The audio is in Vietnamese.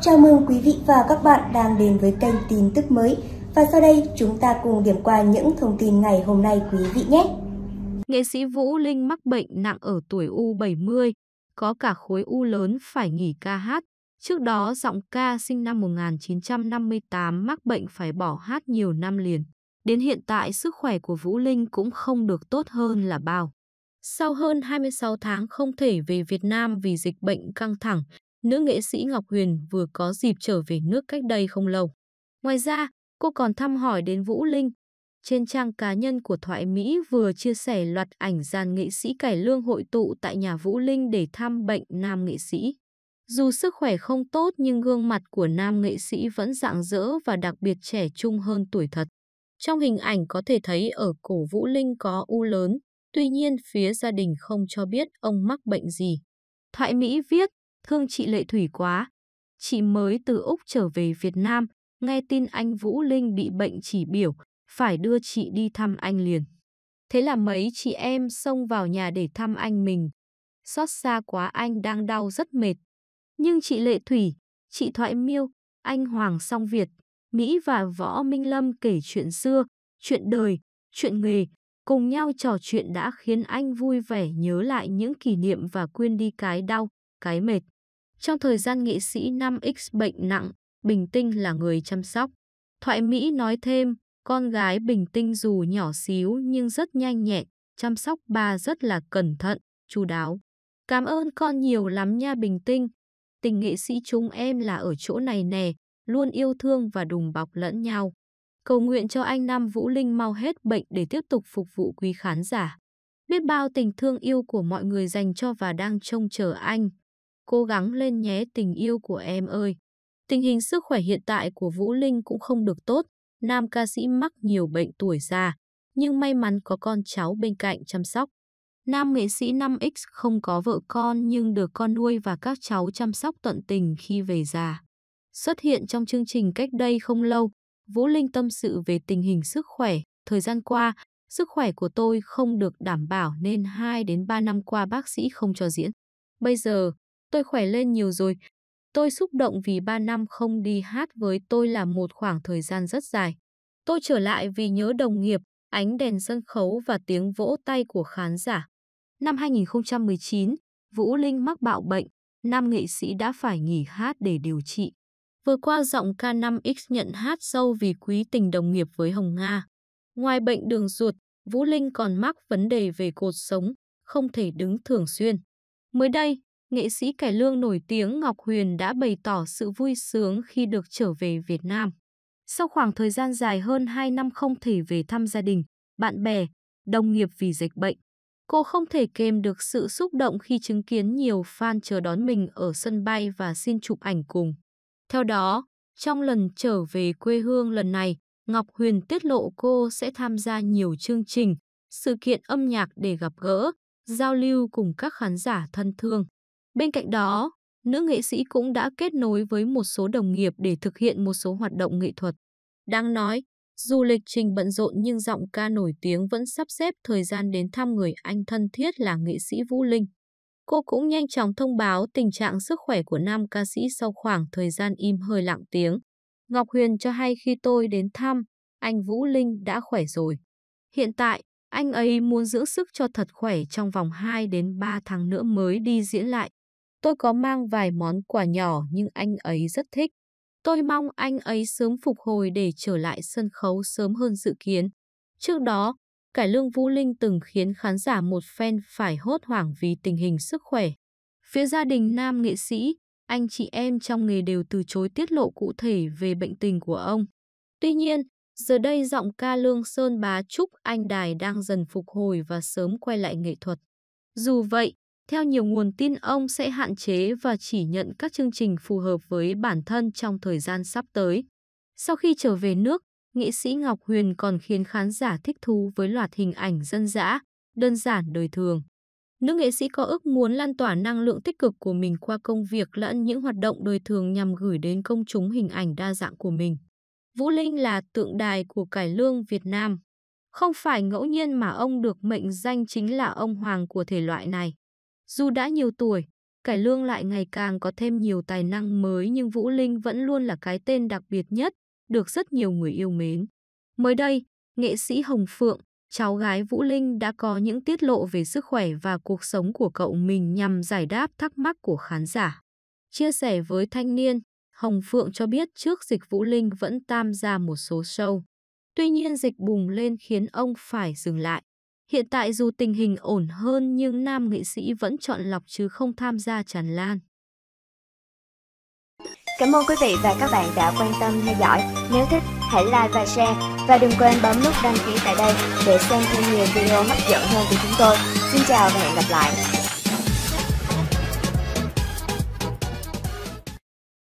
Chào mừng quý vị và các bạn đang đến với kênh tin tức mới. Và sau đây chúng ta cùng điểm qua những thông tin ngày hôm nay quý vị nhé. Nghệ sĩ Vũ Linh mắc bệnh nặng ở tuổi U70, có cả khối U lớn phải nghỉ ca hát. Trước đó, giọng ca sinh năm 1958 mắc bệnh phải bỏ hát nhiều năm liền. Đến hiện tại, sức khỏe của Vũ Linh cũng không được tốt hơn là bao. Sau hơn 26 tháng không thể về Việt Nam vì dịch bệnh căng thẳng, nữ nghệ sĩ Ngọc Huyền vừa có dịp trở về nước cách đây không lâu. Ngoài ra, cô còn thăm hỏi đến Vũ Linh. Trên trang cá nhân của Thoại Mỹ vừa chia sẻ loạt ảnh dàn nghệ sĩ cải lương hội tụ tại nhà Vũ Linh để thăm bệnh nam nghệ sĩ. Dù sức khỏe không tốt nhưng gương mặt của nam nghệ sĩ vẫn rạng rỡ và đặc biệt trẻ trung hơn tuổi thật. Trong hình ảnh có thể thấy ở cổ Vũ Linh có u lớn, tuy nhiên phía gia đình không cho biết ông mắc bệnh gì. Thoại Mỹ viết, thương chị Lệ Thủy quá. Chị mới từ Úc trở về Việt Nam, nghe tin anh Vũ Linh bị bệnh chỉ biểu, phải đưa chị đi thăm anh liền. Thế là mấy chị em xông vào nhà để thăm anh mình. Xót xa quá anh đang đau rất mệt. Nhưng chị Lệ Thủy, chị Thoại Miêu, anh Hoàng Song Việt, Mỹ và Võ Minh Lâm kể chuyện xưa, chuyện đời, chuyện nghề, cùng nhau trò chuyện đã khiến anh vui vẻ nhớ lại những kỷ niệm và quên đi cái đau, cái mệt. Trong thời gian nghệ sĩ 5X bệnh nặng, Bình Tinh là người chăm sóc. Thoại Mỹ nói thêm, con gái Bình Tinh dù nhỏ xíu nhưng rất nhanh nhẹn, chăm sóc bà rất là cẩn thận, chu đáo. Cảm ơn con nhiều lắm nha Bình Tinh. Tình nghệ sĩ chúng em là ở chỗ này nè, luôn yêu thương và đùm bọc lẫn nhau. Cầu nguyện cho anh Nam Vũ Linh mau hết bệnh để tiếp tục phục vụ quý khán giả. Biết bao tình thương yêu của mọi người dành cho và đang trông chờ anh, Cố gắng lên nhé tình yêu của em ơi. Tình hình sức khỏe hiện tại của Vũ Linh cũng không được tốt, nam ca sĩ mắc nhiều bệnh tuổi già, nhưng may mắn có con cháu bên cạnh chăm sóc. Nam nghệ sĩ 5X không có vợ con nhưng được con nuôi và các cháu chăm sóc tận tình khi về già. Xuất hiện trong chương trình cách đây không lâu, Vũ Linh tâm sự về tình hình sức khỏe. Thời gian qua, sức khỏe của tôi không được đảm bảo nên 2 đến 3 năm qua bác sĩ không cho diễn. Bây giờ, Tôi khỏe lên nhiều rồi. Tôi xúc động vì 3 năm không đi hát với tôi là một khoảng thời gian rất dài. Tôi trở lại vì nhớ đồng nghiệp, ánh đèn sân khấu và tiếng vỗ tay của khán giả. Năm 2019, Vũ Linh mắc bạo bệnh, nam nghệ sĩ đã phải nghỉ hát để điều trị. Vừa qua giọng K5X nhận hát sâu vì quý tình đồng nghiệp với Hồng Nga. Ngoài bệnh đường ruột, Vũ Linh còn mắc vấn đề về cột sống, không thể đứng thường xuyên. Mới đây, nghệ sĩ cải lương nổi tiếng Ngọc Huyền đã bày tỏ sự vui sướng khi được trở về Việt Nam. Sau khoảng thời gian dài hơn 2 năm không thể về thăm gia đình, bạn bè, đồng nghiệp vì dịch bệnh, cô không thể kềm được sự xúc động khi chứng kiến nhiều fan chờ đón mình ở sân bay và xin chụp ảnh cùng. Theo đó, trong lần trở về quê hương lần này, Ngọc Huyền tiết lộ cô sẽ tham gia nhiều chương trình, sự kiện âm nhạc để gặp gỡ, giao lưu cùng các khán giả thân thương. Bên cạnh đó, nữ nghệ sĩ cũng đã kết nối với một số đồng nghiệp để thực hiện một số hoạt động nghệ thuật. đang nói, dù lịch trình bận rộn nhưng giọng ca nổi tiếng vẫn sắp xếp thời gian đến thăm người anh thân thiết là nghệ sĩ Vũ Linh. Cô cũng nhanh chóng thông báo tình trạng sức khỏe của nam ca sĩ sau khoảng thời gian im hơi lặng tiếng. Ngọc Huyền cho hay khi tôi đến thăm, anh Vũ Linh đã khỏe rồi. Hiện tại, anh ấy muốn giữ sức cho thật khỏe trong vòng 2 đến 3 tháng nữa mới đi diễn lại. Tôi có mang vài món quà nhỏ nhưng anh ấy rất thích. Tôi mong anh ấy sớm phục hồi để trở lại sân khấu sớm hơn dự kiến. Trước đó, cải lương Vũ Linh từng khiến khán giả một phen phải hốt hoảng vì tình hình sức khỏe. Phía gia đình nam nghệ sĩ, anh chị em trong nghề đều từ chối tiết lộ cụ thể về bệnh tình của ông. Tuy nhiên, giờ đây giọng ca Lương Sơn Bá Trúc Anh Đài đang dần phục hồi và sớm quay lại nghệ thuật. Dù vậy, theo nhiều nguồn tin ông sẽ hạn chế và chỉ nhận các chương trình phù hợp với bản thân trong thời gian sắp tới. Sau khi trở về nước, nghệ sĩ Ngọc Huyền còn khiến khán giả thích thú với loạt hình ảnh dân dã, đơn giản đời thường. Nữ nghệ sĩ có ước muốn lan tỏa năng lượng tích cực của mình qua công việc lẫn những hoạt động đời thường nhằm gửi đến công chúng hình ảnh đa dạng của mình. Vũ Linh là tượng đài của cải lương Việt Nam. Không phải ngẫu nhiên mà ông được mệnh danh chính là ông hoàng của thể loại này. Dù đã nhiều tuổi, Cải Lương lại ngày càng có thêm nhiều tài năng mới nhưng Vũ Linh vẫn luôn là cái tên đặc biệt nhất, được rất nhiều người yêu mến. Mới đây, nghệ sĩ Hồng Phượng, cháu gái Vũ Linh đã có những tiết lộ về sức khỏe và cuộc sống của cậu mình nhằm giải đáp thắc mắc của khán giả. Chia sẻ với thanh niên, Hồng Phượng cho biết trước dịch Vũ Linh vẫn tham gia một số show. Tuy nhiên dịch bùng lên khiến ông phải dừng lại. Hiện tại dù tình hình ổn hơn nhưng nam nghệ sĩ vẫn chọn lọc chứ không tham gia tràn lan. Cảm ơn quý vị và các bạn đã quan tâm theo dõi. Nếu thích, hãy like và share. Và đừng quên bấm nút đăng ký tại đây để xem thêm nhiều video hấp dẫn hơn của chúng tôi. Xin chào và hẹn gặp lại.